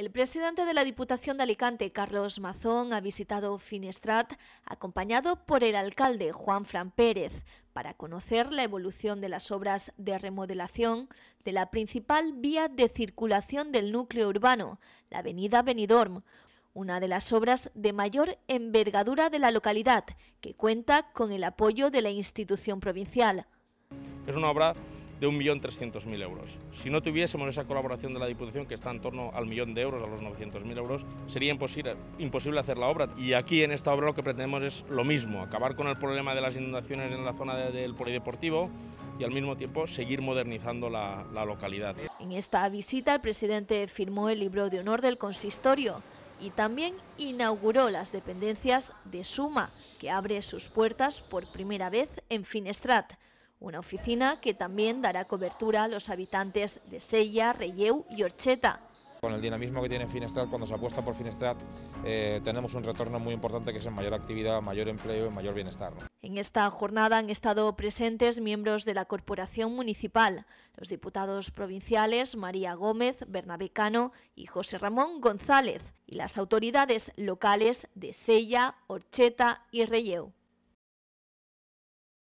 El presidente de la Diputación de Alicante, Carlos Mazón, ha visitado Finestrat acompañado por el alcalde Juan Fran Pérez para conocer la evolución de las obras de remodelación de la principal vía de circulación del núcleo urbano, la avenida Benidorm, una de las obras de mayor envergadura de la localidad, que cuenta con el apoyo de la institución provincial. Es una obra de 1.300.000 euros. Si no tuviésemos esa colaboración de la Diputación, que está en torno al millón de euros, a los 900.000 euros, sería imposible, hacer la obra. Y aquí en esta obra lo que pretendemos es lo mismo, acabar con el problema de las inundaciones en la zona del polideportivo y al mismo tiempo seguir modernizando la, la localidad. En esta visita el presidente firmó el libro de honor del consistorio y también inauguró las dependencias de Suma, que abre sus puertas por primera vez en Finestrat. Una oficina que también dará cobertura a los habitantes de Sella, Reyeu y Orcheta. Con el dinamismo que tiene Finestrat, cuando se apuesta por Finestrat, eh, tenemos un retorno muy importante que es en mayor actividad, mayor empleo y mayor bienestar. En esta jornada han estado presentes miembros de la Corporación Municipal, los diputados provinciales María Gómez, Bernabé Cano y José Ramón González, y las autoridades locales de Sella, Orcheta y Reyeu.